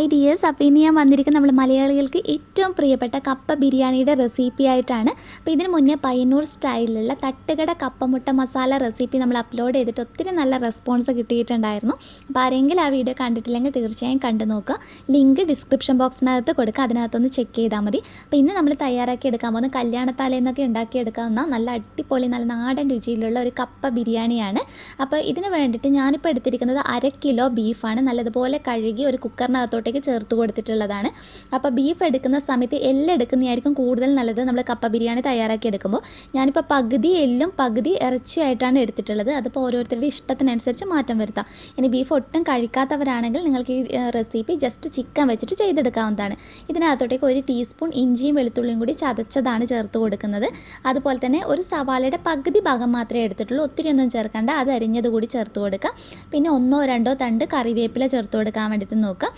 ideas അപ്പോൾ ഇനി ഞാൻ വന്നിരിക്കുന്ന നമ്മൾ മലയാളികൾക്ക് ഏറ്റവും പ്രിയപ്പെട്ട കപ്പ ബിരിയാണിയുടെ റെസിപ്പി ആയിട്ടാണ് അപ്പോൾ ഇതിന് മുന്നേ പയ്യന്നൂർ സ്റ്റൈലിലുള്ള തട്ടുകട കപ്പമുട്ട മസാല റെസിപ്പി നമ്മൾ അപ്ലോഡ് ചെയ്തിട്ട് ഒത്തിരി നല്ല റെസ്പോൺസ് കിട്ടിയിട്ടുണ്ടായിരുന്നു അപ്പോൾ ആരെങ്കിലും ആ വീഡിയോ കണ്ടിട്ടില്ലെങ്കിൽ തീർച്ചയായും കണ്ടു നോക്കുക ലിങ്ക് ഡിസ്ക്രിപ്ഷൻ ബോക്സിനകത്ത് കൊടുക്കുക അതിനകത്തൊന്ന് ചെക്ക് ചെയ്താൽ മതി അപ്പോൾ ഇന്ന് നമ്മൾ തയ്യാറാക്കി എടുക്കാൻ പോകുന്ന കല്യാണത്താലേന്നൊക്കെ ഉണ്ടാക്കിയെടുക്കാവുന്ന നല്ല അടിപൊളി നല്ല നാടൻ രുചിയിലുള്ള ഒരു കപ്പ ബിരിയാണിയാണ് അപ്പോൾ ഇതിന് വേണ്ടിയിട്ട് ഞാനിപ്പോൾ എടുത്തിരിക്കുന്നത് അര കിലോ ബീഫാണ് നല്ലതുപോലെ കഴുകി ഒരു കുക്കറിനകത്തോട്ട് അങ്ങോട്ടേക്ക് ചേർത്ത് കൊടുത്തിട്ടുള്ളതാണ് അപ്പോൾ ബീഫ് എടുക്കുന്ന സമയത്ത് എല്ലെടുക്കുന്നതായിരിക്കും കൂടുതൽ നല്ലത് നമ്മൾ കപ്പ ബിരിയാണി തയ്യാറാക്കി എടുക്കുമ്പോൾ ഞാനിപ്പോൾ പകുതി എല്ലും പകുതി ഇറച്ചിയായിട്ടാണ് എടുത്തിട്ടുള്ളത് അതിപ്പോൾ ഓരോരുത്തരുടെ ഇഷ്ടത്തിനനുസരിച്ച് മാറ്റം വരുത്താം ഇനി ബീഫ് ഒട്ടും കഴിക്കാത്തവരാണെങ്കിൽ നിങ്ങൾക്ക് ഈ റെസിപ്പി ജസ്റ്റ് ചിക്കൻ വെച്ചിട്ട് ചെയ്തെടുക്കാവുന്നതാണ് ഇതിനകത്തോട്ടേക്ക് ഒരു ടീസ്പൂൺ ഇഞ്ചിയും വെളുത്തുള്ളിയും കൂടി ചതച്ചതാണ് ചേർത്ത് കൊടുക്കുന്നത് അതുപോലെ തന്നെ ഒരു സവാളയുടെ പകുതി ഭാഗം മാത്രമേ എടുത്തിട്ടുള്ളൂ ഒത്തിരി ഒന്നും ചേർക്കേണ്ട അത് അരിഞ്ഞത് കൂടി ചേർത്ത് കൊടുക്കുക പിന്നെ ഒന്നോ രണ്ടോ തണ്ട് കറിവേപ്പില ചേർത്ത് കൊടുക്കാൻ വേണ്ടിയിട്ട് നോക്കുക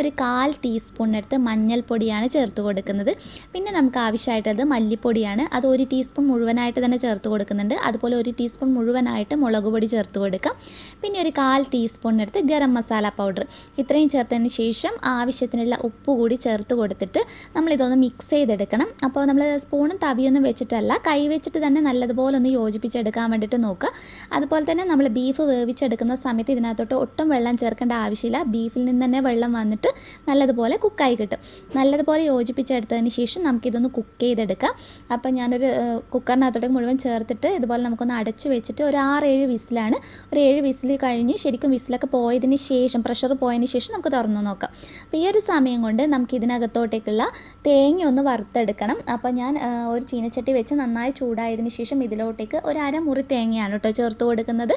ഒരു കാൽ ടീസ്പൂണിനടുത്ത് മഞ്ഞൾപ്പൊടിയാണ് ചേർത്ത് കൊടുക്കുന്നത് പിന്നെ നമുക്ക് ആവശ്യമായിട്ടത് മല്ലിപ്പൊടിയാണ് അത് ഒരു ടീസ്പൂൺ മുഴുവനായിട്ട് തന്നെ ചേർത്ത് കൊടുക്കുന്നുണ്ട് അതുപോലെ ഒരു ടീസ്പൂൺ മുഴുവനായിട്ട് മുളക് പൊടി ചേർത്ത് കൊടുക്കാം പിന്നെ ഒരു കാൽ ടീസ്പൂണിനടുത്ത് ഗരം മസാല പൗഡർ ഇത്രയും ചേർത്തതിന് ശേഷം ആവശ്യത്തിനുള്ള ഉപ്പ് കൂടി ചേർത്ത് കൊടുത്തിട്ട് നമ്മളിതൊന്ന് മിക്സ് ചെയ്തെടുക്കണം അപ്പോൾ നമ്മൾ സ്പൂണും തവിയൊന്നും വെച്ചിട്ടല്ല കൈ വെച്ചിട്ട് തന്നെ നല്ലതുപോലെ ഒന്ന് യോജിപ്പിച്ചെടുക്കാൻ വേണ്ടിയിട്ട് നോക്കുക അതുപോലെ തന്നെ നമ്മൾ ബീഫ് വേവിച്ചെടുക്കുന്ന സമയത്ത് ഇതിനകത്തോട്ട് ഒട്ടും വെള്ളം ചേർക്കേണ്ട ആവശ്യമില്ല ബീഫിൽ നിന്ന് തന്നെ വെള്ളം വന്നിട്ട് വന്നിട്ട് നല്ലതുപോലെ കുക്കായി കിട്ടും നല്ലതുപോലെ യോജിപ്പിച്ചെടുത്തതിന് ശേഷം നമുക്കിതൊന്ന് കുക്ക് ചെയ്തെടുക്കാം അപ്പോൾ ഞാനൊരു കുക്കറിനകത്തോട്ട് മുഴുവൻ ചേർത്തിട്ട് ഇതുപോലെ നമുക്കൊന്ന് അടച്ചു വെച്ചിട്ട് ഒരു ആറേഴ് വിസിലാണ് ഒരു ഏഴ് വിസിൽ കഴിഞ്ഞ് ശരിക്കും വിസിലൊക്കെ പോയതിന് ശേഷം പ്രഷർ പോയതിന് ശേഷം നമുക്ക് തുറന്നു നോക്കാം അപ്പം ഈ ഒരു സമയം കൊണ്ട് നമുക്ക് ഇതിനകത്തോട്ടേക്കുള്ള തേങ്ങ ഒന്ന് വറുത്തെടുക്കണം അപ്പോൾ ഞാൻ ഒരു ചീനച്ചട്ടി വെച്ച് നന്നായി ചൂടായതിന് ശേഷം ഇതിലോട്ടേക്ക് ഒരു അരമുറി തേങ്ങയാണ് കേട്ടോ ചേർത്ത് കൊടുക്കുന്നത്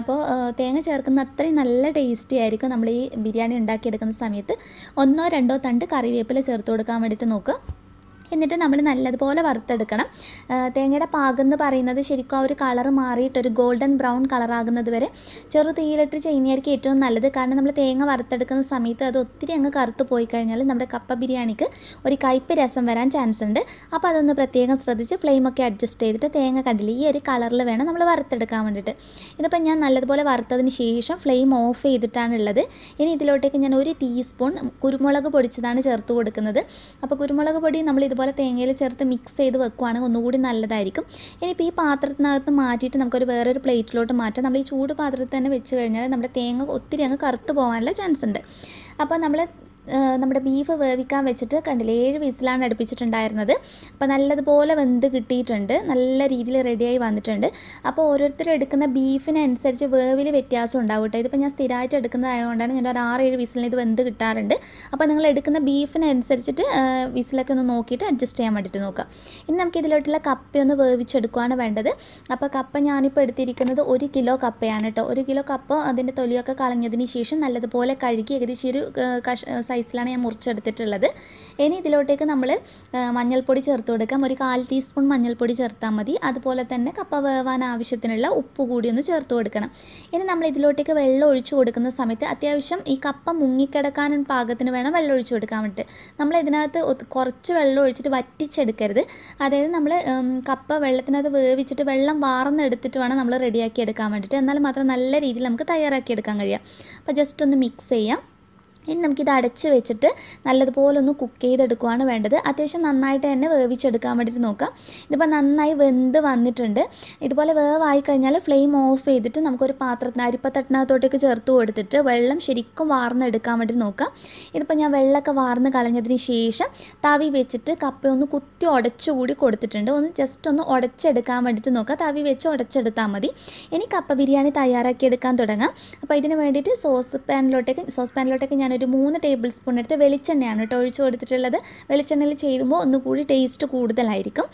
അപ്പോൾ തേങ്ങ ചേർക്കുന്ന അത്രയും നല്ല ടേസ്റ്റി ആയിരിക്കും നമ്മൾ ഈ ബിരിയാണി ഉണ്ടാക്കിയെടുക്കുന്ന സമയത്ത് സമയത്ത് ഒന്നോ രണ്ടോ തണ്ട് കറിവേപ്പില ചേർത്ത് കൊടുക്കാൻ വേണ്ടിയിട്ട് നോക്കുക എന്നിട്ട് നമ്മൾ നല്ലതുപോലെ വറുത്തെടുക്കണം തേങ്ങയുടെ പാകം എന്ന് പറയുന്നത് ശരിക്കും ആ ഒരു കളർ മാറിയിട്ട് ഒരു ഗോൾഡൻ ബ്രൗൺ കളറാകുന്നത് വരെ ചെറു തീയിലിട്ട് ചെയ്യുന്നതായിരിക്കും ഏറ്റവും നല്ലത് കാരണം നമ്മൾ തേങ്ങ വറുത്തെടുക്കുന്ന സമയത്ത് അത് ഒത്തിരി അങ്ങ് കറുത്ത് പോയി കഴിഞ്ഞാൽ നമ്മുടെ കപ്പ ബിരിയാണിക്ക് ഒരു കയ്പ്പ് രസം വരാൻ ചാൻസ് ഉണ്ട് അപ്പോൾ അതൊന്ന് പ്രത്യേകം ശ്രദ്ധിച്ച് ഫ്ലെയിമൊക്കെ അഡ്ജസ്റ്റ് ചെയ്തിട്ട് തേങ്ങ കണ്ടില്ല ഈ ഒരു കളറിൽ വേണം നമ്മൾ വറുത്തെടുക്കാൻ വേണ്ടിയിട്ട് ഇതിപ്പോൾ ഞാൻ നല്ലതുപോലെ വറുത്തതിന് ശേഷം ഫ്ലെയിം ഓഫ് ചെയ്തിട്ടാണ് ഉള്ളത് ഇനി ഇതിലോട്ടേക്ക് ഞാൻ ഒരു ടീസ്പൂൺ കുരുമുളക് പൊടിച്ചതാണ് ചേർത്ത് കൊടുക്കുന്നത് അപ്പോൾ കുരുമുളക് പൊടി നമ്മൾ ഇതുപോലെ ഇതുപോലെ തേങ്ങയിൽ ചേർത്ത് മിക്സ് ചെയ്ത് വെക്കുവാണെങ്കിൽ ഒന്നുകൂടി നല്ലതായിരിക്കും ഇനിയിപ്പോൾ ഈ പാത്രത്തിനകത്ത് മാറ്റിയിട്ട് നമുക്കൊരു വേറൊരു പ്ലേറ്റിലോട്ട് മാറ്റാം നമ്മൾ ഈ ചൂട് പാത്രത്തിൽ തന്നെ വെച്ച് കഴിഞ്ഞാൽ നമ്മുടെ തേങ്ങ ഒത്തിരി അങ്ങ് കറുത്ത് പോകാനുള്ള ചാൻസ് ഉണ്ട് അപ്പോൾ നമ്മൾ നമ്മുടെ ബീഫ് വേവിക്കാൻ വെച്ചിട്ട് കണ്ടില്ല ഏഴ് വിസിലാണ് അടുപ്പിച്ചിട്ടുണ്ടായിരുന്നത് അപ്പോൾ നല്ലതുപോലെ വെന്ത് കിട്ടിയിട്ടുണ്ട് നല്ല രീതിയിൽ റെഡിയായി വന്നിട്ടുണ്ട് അപ്പോൾ ഓരോരുത്തരും എടുക്കുന്ന ബീഫിനനുസരിച്ച് വേവിൽ വ്യത്യാസം ഉണ്ടാവും കേട്ടോ ഇതിപ്പോൾ ഞാൻ സ്ഥിരമായിട്ട് എടുക്കുന്നതായതുകൊണ്ടാണ് ഞാൻ ഒരു ഏഴ് വിസിലിന് ഇത് വെന്ത് കിട്ടാറുണ്ട് അപ്പോൾ നിങ്ങൾ എടുക്കുന്ന ബീഫിനനുസരിച്ചിട്ട് വിസിലൊക്കെ ഒന്ന് നോക്കിയിട്ട് അഡ്ജസ്റ്റ് ചെയ്യാൻ വേണ്ടിയിട്ട് നോക്കുക ഇനി നമുക്ക് ഇതിലോട്ടുള്ള കപ്പയൊന്ന് വേവിച്ചെടുക്കുകയാണ് വേണ്ടത് അപ്പോൾ കപ്പ ഞാനിപ്പോൾ എടുത്തിരിക്കുന്നത് ഒരു കിലോ കപ്പയാണ് കേട്ടോ ഒരു കിലോ കപ്പ അതിൻ്റെ തൊലിയൊക്കെ കളഞ്ഞതിന് ശേഷം നല്ലതുപോലെ കഴുകി ഏകദേശം ഒരു കഷ സൈസിലാണ് ഞാൻ മുറിച്ചെടുത്തിട്ടുള്ളത് ഇനി ഇതിലോട്ടേക്ക് നമ്മൾ മഞ്ഞൾപ്പൊടി ചേർത്ത് കൊടുക്കാം ഒരു കാൽ ടീസ്പൂൺ മഞ്ഞൾപ്പൊടി ചേർത്താൽ മതി അതുപോലെ തന്നെ കപ്പ വേവാൻ ആവശ്യത്തിനുള്ള ഉപ്പ് കൂടി ഒന്ന് ചേർത്ത് കൊടുക്കണം ഇനി നമ്മൾ ഇതിലോട്ടേക്ക് വെള്ളം ഒഴിച്ചു കൊടുക്കുന്ന സമയത്ത് അത്യാവശ്യം ഈ കപ്പ മുങ്ങിക്കിടക്കാനും പാകത്തിന് വേണം വെള്ളം ഒഴിച്ചു കൊടുക്കാൻ വേണ്ടിയിട്ട് നമ്മൾ ഇതിനകത്ത് കുറച്ച് വെള്ളം ഒഴിച്ചിട്ട് വറ്റിച്ചെടുക്കരുത് അതായത് നമ്മൾ കപ്പ വെള്ളത്തിനകത്ത് വേവിച്ചിട്ട് വെള്ളം വാർന്നെടുത്തിട്ട് വേണം നമ്മൾ റെഡിയാക്കി എടുക്കാൻ വേണ്ടിയിട്ട് എന്നാൽ മാത്രം നല്ല രീതിയിൽ നമുക്ക് തയ്യാറാക്കി എടുക്കാൻ കഴിയാം അപ്പോൾ ജസ്റ്റ് ഒന്ന് മിക്സ് ചെയ്യാം ഇനി നമുക്കിത് അടച്ച് വെച്ചിട്ട് നല്ലതുപോലെ ഒന്ന് കുക്ക് ചെയ്തെടുക്കുവാണ് വേണ്ടത് അത്യാവശ്യം നന്നായിട്ട് തന്നെ വേവിച്ചെടുക്കാൻ വേണ്ടിയിട്ട് നോക്കാം ഇതിപ്പോൾ നന്നായി വെന്ത് വന്നിട്ടുണ്ട് ഇതുപോലെ വേവായി കഴിഞ്ഞാൽ ഫ്ലെയിം ഓഫ് ചെയ്തിട്ട് നമുക്കൊരു പാത്രത്തിന് അരിപ്പത്തട്ടിനകത്തോട്ടേക്ക് ചേർത്ത് കൊടുത്തിട്ട് വെള്ളം ശരിക്കും വാർന്നെടുക്കാൻ വേണ്ടി നോക്കാം ഇതിപ്പോൾ ഞാൻ വെള്ളമൊക്കെ വാർന്ന് കളഞ്ഞതിന് ശേഷം തവി വെച്ചിട്ട് കപ്പ ഒന്ന് കുത്തി ഉടച്ചുകൂടി കൊടുത്തിട്ടുണ്ട് ഒന്ന് ജസ്റ്റ് ഒന്ന് ഉടച്ചെടുക്കാൻ വേണ്ടിയിട്ട് നോക്കാം തവി വെച്ച് ഉടച്ചെടുത്താൽ മതി ഇനി കപ്പ ബിരിയാണി തയ്യാറാക്കി എടുക്കാൻ തുടങ്ങാം അപ്പോൾ ഇതിന് വേണ്ടിയിട്ട് സോസ് പാനിലോട്ടേക്ക് സോസ് പാനിലോട്ടേക്ക് ഞാൻ ഞാനൊരു മൂന്ന് ടേബിൾ സ്പൂൺ എടുത്ത് വെളിച്ചെണ്ണയാണ് കേട്ടോ ഒഴിച്ച് കൊടുത്തിട്ടുള്ളത് വെളിച്ചെണ്ണയിൽ ചെയ്യുമ്പോൾ ഒന്നുകൂടി ടേസ്റ്റ് കൂടുതലായിരിക്കും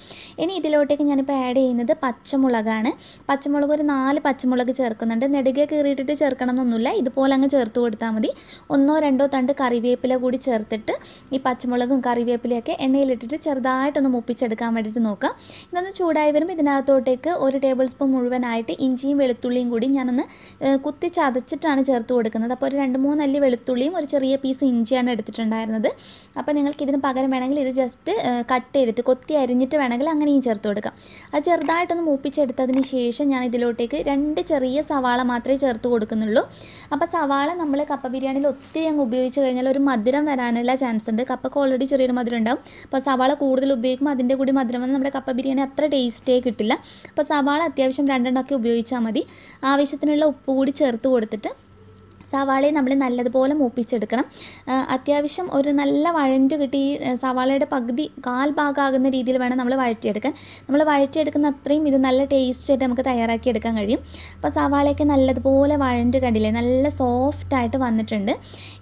ഇനി ഇതിലോട്ടേക്ക് ഞാനിപ്പോൾ ആഡ് ചെയ്യുന്നത് പച്ചമുളകാണ് പച്ചമുളക് ഒരു നാല് പച്ചമുളക് ചേർക്കുന്നുണ്ട് നെടുകെ കീറിയിട്ടിട്ട് ചേർക്കണം എന്നൊന്നുമില്ല ഇതുപോലെ അങ്ങ് ചേർത്ത് കൊടുത്താൽ മതി ഒന്നോ രണ്ടോ തണ്ട് കറിവേപ്പില കൂടി ചേർത്തിട്ട് ഈ പച്ചമുളകും കറിവേപ്പിലയൊക്കെ എണ്ണയിലിട്ടിട്ട് ചെറുതായിട്ടൊന്ന് മുപ്പിച്ചെടുക്കാൻ വേണ്ടിയിട്ട് നോക്കാം ഇതൊന്ന് ചൂടായി വരുമ്പോൾ ഇതിനകത്തോട്ടേക്ക് ഒരു ടേബിൾ സ്പൂൺ മുഴുവനായിട്ട് ഇഞ്ചിയും വെളുത്തുള്ളിയും കൂടി ഞാനൊന്ന് കുത്തി ചതച്ചിട്ടാണ് ചേർത്ത് കൊടുക്കുന്നത് അപ്പോൾ ഒരു രണ്ട് മൂന്നല്ലി വെളുത്തുള്ളിയും ഒരു ചെറിയ പീസ് ഇഞ്ചിയാണ് എടുത്തിട്ടുണ്ടായിരുന്നത് അപ്പോൾ നിങ്ങൾക്ക് ഇതിന് പകരം വേണമെങ്കിൽ ഇത് ജസ്റ്റ് കട്ട് ചെയ്തിട്ട് കൊത്തി അരിഞ്ഞിട്ട് വേണമെങ്കിൽ അങ്ങനെയും ചേർത്ത് കൊടുക്കാം അത് ചെറുതായിട്ടൊന്ന് മൂപ്പിച്ചെടുത്തതിന് ശേഷം ഞാൻ ഇതിലോട്ടേക്ക് രണ്ട് ചെറിയ സവാള മാത്രമേ ചേർത്ത് കൊടുക്കുന്നുള്ളൂ അപ്പോൾ സവാള നമ്മൾ കപ്പ ബിരിയാണിയിൽ ഒത്തിരി അങ്ങ് ഉപയോഗിച്ച് കഴിഞ്ഞാൽ ഒരു മധുരം വരാനുള്ള ചാൻസ് ഉണ്ട് കപ്പക്ക് ഓൾറെഡി ചെറിയൊരു മധുരം ഉണ്ടാവും അപ്പോൾ സവാള കൂടുതൽ ഉപയോഗിക്കുമ്പോൾ അതിൻ്റെ കൂടി മധുരം വന്ന് നമ്മുടെ കപ്പ ബിരിയാണി അത്ര ടേസ്റ്റേ കിട്ടില്ല അപ്പോൾ സവാള അത്യാവശ്യം രണ്ടെണ്ണമൊക്കെ ഉപയോഗിച്ചാൽ മതി ആവശ്യത്തിനുള്ള ഉപ്പ് കൂടി ചേർത്ത് കൊടുത്തിട്ട് സവാളയെ നമ്മൾ നല്ലതുപോലെ മൂപ്പിച്ചെടുക്കണം അത്യാവശ്യം ഒരു നല്ല വഴണ്ട് കിട്ടി സവാളയുടെ പകുതി കാൽ ഭാഗമാകുന്ന രീതിയിൽ വേണം നമ്മൾ വഴറ്റിയെടുക്കാൻ നമ്മൾ വഴറ്റിയെടുക്കുന്ന അത്രയും ഇത് നല്ല ടേസ്റ്റ് ആയിട്ട് നമുക്ക് തയ്യാറാക്കിയെടുക്കാൻ കഴിയും അപ്പോൾ സവാളയൊക്കെ നല്ലതുപോലെ വഴണ്ട് കണ്ടില്ലേ നല്ല സോഫ്റ്റായിട്ട് വന്നിട്ടുണ്ട്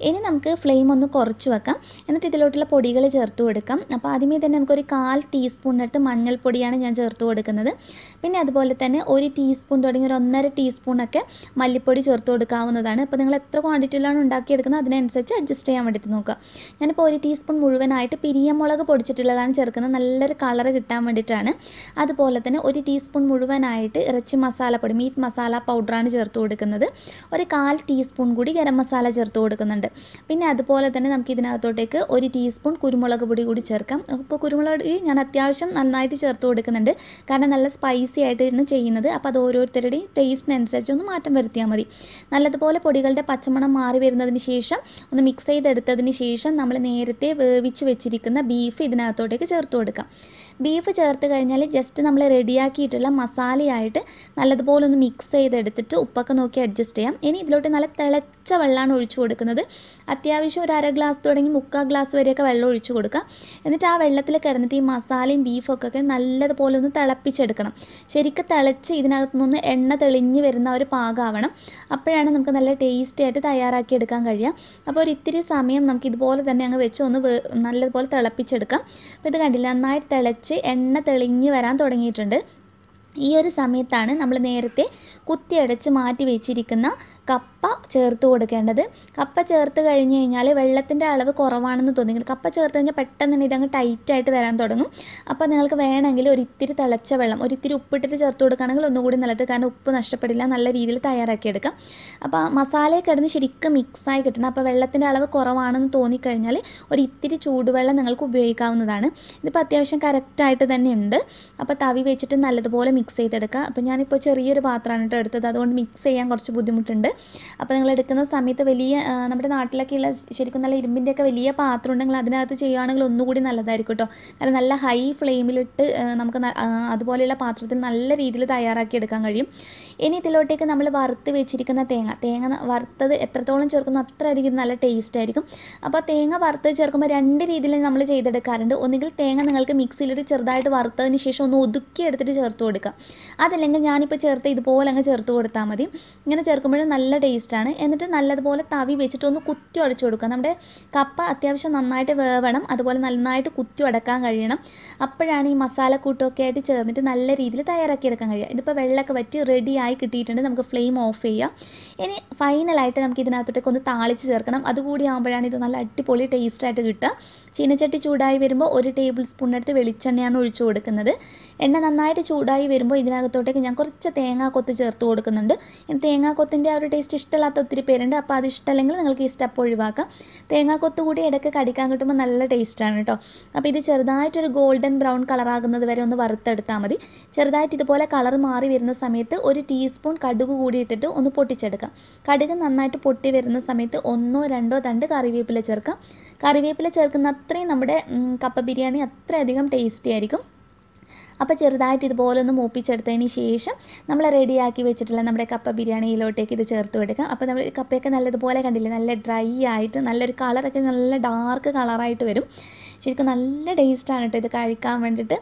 ഇനി നമുക്ക് ഫ്ലെയിം ഒന്ന് കുറച്ച് വെക്കാം എന്നിട്ട് ഇതിലോട്ടുള്ള പൊടികൾ ചേർത്ത് കൊടുക്കാം അപ്പോൾ ആദ്യമേ തന്നെ നമുക്കൊരു കാൽ ടീസ്പൂണിനടുത്ത് മഞ്ഞൾപ്പൊടിയാണ് ഞാൻ ചേർത്ത് കൊടുക്കുന്നത് പിന്നെ അതുപോലെ തന്നെ ഒരു ടീസ്പൂൺ തുടങ്ങി ഒരു ഒന്നര ടീസ്പൂണൊക്കെ മല്ലിപ്പൊടി ചേർത്ത് കൊടുക്കാവുന്നതാണ് അപ്പോൾ നിങ്ങൾ എത്ര ക്വാണ്ടിറ്റിയിലാണ് ഉണ്ടാക്കിയെടുക്കുന്നത് അതിനനുസരിച്ച് അഡ്ജസ്റ്റ് ചെയ്യാൻ വേണ്ടിയിട്ട് നോക്കുക ഞാനിപ്പോൾ ഒരു ടീസ്പൂൺ മുഴുവനായിട്ട് പിരിയമുളക് പൊടിച്ചിട്ടുള്ളതാണ് ചേർക്കുന്നത് നല്ലൊരു കളർ കിട്ടാൻ വേണ്ടിയിട്ടാണ് അതുപോലെ തന്നെ ഒരു ടീസ്പൂൺ മുഴുവനായിട്ട് ഇറച്ചി മസാലപ്പൊടി മീറ്റ് മസാല പൗഡറാണ് ചേർത്ത് കൊടുക്കുന്നത് ഒരു കാൽ ടീസ്പൂൺ കൂടി ഗരം മസാല ചേർത്ത് കൊടുക്കുന്നുണ്ട് പിന്നെ അതുപോലെ തന്നെ നമുക്ക് ഇതിനകത്തോട്ടേക്ക് ഒരു ടീസ്പൂൺ കുരുമുളക് പൊടി കൂടി ചേർക്കാം അപ്പോൾ കുരുമുളക് ഞാൻ അത്യാവശ്യം നന്നായിട്ട് ചേർത്ത് കൊടുക്കുന്നുണ്ട് കാരണം നല്ല സ്പൈസി ആയിട്ടാണ് ചെയ്യുന്നത് അപ്പോൾ അത് ഓരോരുത്തരുടെയും ടേസ്റ്റിനനുസരിച്ച് ഒന്ന് മാറ്റം വരുത്തിയാൽ മതി നല്ലതുപോലെ പൊടികളുടെ പച്ചമണം മാറി വരുന്നതിന് ശേഷം ഒന്ന് മിക്സ് ചെയ്തെടുത്തതിന് ശേഷം നമ്മൾ നേരത്തെ വേവിച്ച് വെച്ചിരിക്കുന്ന ബീഫ് ഇതിനകത്തോട്ടേക്ക് ചേർത്ത് കൊടുക്കാം ബീഫ് ചേർത്ത് കഴിഞ്ഞാൽ ജസ്റ്റ് നമ്മൾ റെഡിയാക്കിയിട്ടുള്ള മസാലയായിട്ട് നല്ലതുപോലെ ഒന്ന് മിക്സ് ചെയ്തെടുത്തിട്ട് ഉപ്പൊക്കെ നോക്കി അഡ്ജസ്റ്റ് ചെയ്യാം ഇനി ഇതിലോട്ട് നല്ല തിള പച്ച വെള്ളമാണ് ഒഴിച്ചു കൊടുക്കുന്നത് അത്യാവശ്യം ഒരു അര ഗ്ലാസ് തുടങ്ങി മുക്കാൽ ഗ്ലാസ് വരെയൊക്കെ വെള്ളം ഒഴിച്ചു കൊടുക്കുക എന്നിട്ട് ആ വെള്ളത്തിൽ കിടന്നിട്ട് ഈ മസാലയും ബീഫൊക്കെ നല്ലതുപോലെ ഒന്ന് തിളപ്പിച്ചെടുക്കണം ശരിക്കും തിളച്ച് ഇതിനകത്തുനിന്ന് എണ്ണ തെളിഞ്ഞ് വരുന്ന ഒരു പാകമാവണം അപ്പോഴാണ് നമുക്ക് നല്ല ടേസ്റ്റി ആയിട്ട് തയ്യാറാക്കി എടുക്കാൻ കഴിയുക അപ്പോൾ ഒരു ഇത്തിരി സമയം നമുക്ക് ഇതുപോലെ തന്നെ അങ്ങ് വെച്ച് ഒന്ന് നല്ലതുപോലെ തിളപ്പിച്ചെടുക്കാം അപ്പോൾ ഇത് കണ്ടില്ല നന്നായിട്ട് തിളച്ച് എണ്ണ തെളിഞ്ഞ് വരാൻ തുടങ്ങിയിട്ടുണ്ട് ഈ ഒരു സമയത്താണ് നമ്മൾ നേരത്തെ കുത്തിയടച്ച് മാറ്റി വെച്ചിരിക്കുന്ന കപ്പ ചേർത്ത് കൊടുക്കേണ്ടത് കപ്പ ചേർത്ത് കഴിഞ്ഞ് കഴിഞ്ഞാൽ വെള്ളത്തിൻ്റെ അളവ് കുറവാണെന്ന് തോന്നി കപ്പ ചേർത്ത് കഴിഞ്ഞാൽ പെട്ടെന്ന് തന്നെ ഇതങ്ങ് ടൈറ്റായിട്ട് വരാൻ തുടങ്ങും അപ്പോൾ നിങ്ങൾക്ക് വേണമെങ്കിൽ ഒരിത്തിരി തിളച്ച വെള്ളം ഒരിത്തിരി ഉപ്പിട്ടിട്ട് ചേർത്ത് കൊടുക്കുകയാണെങ്കിൽ ഒന്നുകൂടി നല്ലത് കാരണം ഉപ്പ് നഷ്ടപ്പെടില്ല നല്ല രീതിയിൽ തയ്യാറാക്കിയെടുക്കാം അപ്പോൾ മസാലയൊക്കെ ഇടുന്ന ശരിക്കും മിക്സായി കിട്ടണം അപ്പോൾ വെള്ളത്തിൻ്റെ അളവ് കുറവാണെന്ന് തോന്നിക്കഴിഞ്ഞാൽ ഒരിത്തിരി ചൂടുവെള്ളം നിങ്ങൾക്ക് ഉപയോഗിക്കാവുന്നതാണ് ഇതിപ്പോൾ അത്യാവശ്യം കറക്റ്റായിട്ട് തന്നെ ഉണ്ട് അപ്പോൾ തവി വെച്ചിട്ട് നല്ലതുപോലെ മിക്സ് ചെയ്തെടുക്കുക അപ്പോൾ ഞാനിപ്പോൾ ചെറിയൊരു പാത്രമാണ് കേട്ടോ എടുത്തത് അതുകൊണ്ട് മിക്സ് ചെയ്യാൻ കുറച്ച് ബുദ്ധിമുട്ടുണ്ട് അപ്പോൾ നിങ്ങൾ എടുക്കുന്ന സമയത്ത് വലിയ നമ്മുടെ നാട്ടിലൊക്കെയുള്ള ശരിക്കും നല്ല ഇരുമ്പിൻ്റെയൊക്കെ വലിയ പാത്രം ഉണ്ടെങ്കിൽ അതിനകത്ത് ചെയ്യുകയാണെങ്കിൽ ഒന്നുകൂടി നല്ലതായിരിക്കും കേട്ടോ കാരണം നല്ല ഹൈ ഫ്ലെയിമിലിട്ട് നമുക്ക് അതുപോലെയുള്ള പാത്രത്തിൽ നല്ല രീതിയിൽ തയ്യാറാക്കി എടുക്കാൻ കഴിയും ഇനി ഇതിലോട്ടേക്ക് നമ്മൾ വറുത്ത് വെച്ചിരിക്കുന്ന തേങ്ങ തേങ്ങ വറുത്തത് എത്രത്തോളം ചേർക്കുന്നു അത്രയധികം നല്ല ടേസ്റ്റ് ആയിരിക്കും അപ്പോൾ തേങ്ങ വറുത്ത് ചേർക്കുമ്പോൾ രണ്ട് രീതിയിൽ നമ്മൾ ചെയ്തെടുക്കാറുണ്ട് ഒന്നുകിൽ തേങ്ങ നിങ്ങൾക്ക് മിക്സിയിലിട്ട് ചെറുതായിട്ട് വറുത്തതിന് ശേഷം ഒന്ന് ഒതുക്കി എടുത്തിട്ട് ചേർത്ത് കൊടുക്കുക അതല്ലെങ്കിൽ ഞാനിപ്പോൾ ചേർത്ത് ഇതുപോലെ അങ്ങ് ചേർത്ത് കൊടുത്താൽ മതി ഇങ്ങനെ ചേർക്കുമ്പോഴും നല്ല ടേസ്റ്റാണ് എന്നിട്ട് നല്ലതുപോലെ തവി വെച്ചിട്ട് ഒന്ന് കുത്തി ഉടച്ചു കൊടുക്കുക നമ്മുടെ കപ്പ അത്യാവശ്യം നന്നായിട്ട് വേവണം അതുപോലെ നന്നായിട്ട് കുത്തി ഉടക്കാൻ കഴിയണം അപ്പോഴാണ് ഈ മസാലക്കൂട്ടൊക്കെ ആയിട്ട് ചേർന്നിട്ട് നല്ല രീതിയിൽ എടുക്കാൻ കഴിയുക ഇതിപ്പോൾ വെള്ളമൊക്കെ വറ്റി റെഡിയായി കിട്ടിയിട്ടുണ്ട് നമുക്ക് ഫ്ലെയിം ഓഫ് ചെയ്യാം ഇനി ഫൈനലായിട്ട് നമുക്ക് ഇതിനകത്തോട്ടേക്ക് ഒന്ന് താളിച്ച് ചേർക്കണം അതുകൂടി ആകുമ്പോഴാണ് ഇത് നല്ല അടിപൊളി ടേസ്റ്റായിട്ട് കിട്ടുക ചീനച്ചട്ടി ചൂടായി വരുമ്പോൾ ഒരു ടേബിൾ സ്പൂൺ വെളിച്ചെണ്ണയാണ് ഒഴിച്ചു കൊടുക്കുന്നത് എണ്ണ നന്നായിട്ട് ചൂടായി വരുമ്പോൾ ഇതിനകത്തോട്ടേക്ക് ഞാൻ കുറച്ച് തേങ്ങാക്കൊത്ത് ചേർത്ത് കൊടുക്കുന്നുണ്ട് തേങ്ങാക്കൊത്തിൻ്റെ ആ ഒരു ടേസ്റ്റ് ഇഷ്ടമില്ലാത്ത ഒത്തിരി പേരുണ്ട് അപ്പോൾ അത് ഇഷ്ടമല്ലെങ്കിൽ നിങ്ങൾക്ക് ഈ സ്റ്റെപ്പ് ഒഴിവാക്കാം തേങ്ങാക്കൊത്ത് കൂടി ഇടയ്ക്ക് കടിക്കാൻ കിട്ടുമ്പോൾ നല്ല ടേസ്റ്റാണ് കേട്ടോ അപ്പോൾ ഇത് ചെറുതായിട്ടൊരു ഗോൾഡൻ ബ്രൗൺ കളറാകുന്നത് വരെ ഒന്ന് വറുത്തെടുത്താൽ മതി ചെറുതായിട്ട് ഇതുപോലെ കളർ മാറി വരുന്ന സമയത്ത് ഒരു ടീസ്പൂൺ കടുക് കൂടി ഇട്ടിട്ട് ഒന്ന് പൊട്ടിച്ചെടുക്കാം കടുക് നന്നായിട്ട് പൊട്ടി വരുന്ന സമയത്ത് ഒന്നോ രണ്ടോ തണ്ട് കറിവേപ്പില ചേർക്കാം കറിവേപ്പില ചേർക്കുന്ന അത്രയും നമ്മുടെ കപ്പ ബിരിയാണി അത്രയധികം ടേസ്റ്റി ആയിരിക്കും അപ്പോൾ ചെറുതായിട്ട് ഇതുപോലെ ഒന്ന് മൂപ്പിച്ചെടുത്തതിന് ശേഷം നമ്മൾ റെഡിയാക്കി വെച്ചിട്ടുള്ള നമ്മുടെ കപ്പ ബിരിയാണിയിലോട്ടേക്ക് ഇത് ചേർത്ത് കൊടുക്കാം അപ്പോൾ നമ്മൾ കപ്പയൊക്കെ നല്ലതുപോലെ കണ്ടില്ലേ നല്ല ഡ്രൈ ആയിട്ട് നല്ലൊരു കളറൊക്കെ നല്ല ഡാർക്ക് കളറായിട്ട് വരും ശരിക്കും നല്ല ടേസ്റ്റാണ് കേട്ടോ ഇത് കഴിക്കാൻ വേണ്ടിയിട്ട്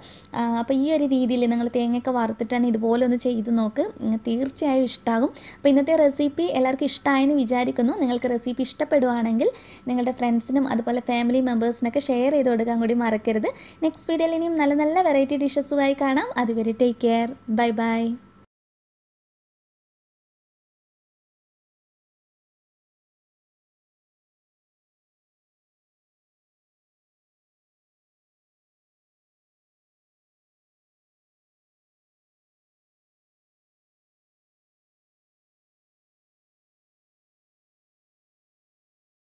അപ്പോൾ ഈ ഒരു രീതിയിൽ നിങ്ങൾ തേങ്ങയൊക്കെ വറുത്തിട്ടാണ് ഇതുപോലെ ഒന്ന് ചെയ്ത് നോക്ക് തീർച്ചയായും ഇഷ്ടമാകും അപ്പോൾ ഇന്നത്തെ റെസിപ്പി എല്ലാവർക്കും ഇഷ്ടമായെന്ന് വിചാരിക്കുന്നു നിങ്ങൾക്ക് റെസിപ്പി ഇഷ്ടപ്പെടുവാണെങ്കിൽ നിങ്ങളുടെ ഫ്രണ്ട്സിനും അതുപോലെ ഫാമിലി മെമ്പേഴ്സിനൊക്കെ ഷെയർ ചെയ്ത് കൊടുക്കാൻ കൂടി മറക്കരുത് നെക്സ്റ്റ് വീഡിയോയിൽ ഇനിയും നല്ല നല്ല വെറൈറ്റി ഡിഷസുമായി കാണാം അതുവരെ ടേക്ക് കെയർ ബൈ ബൈ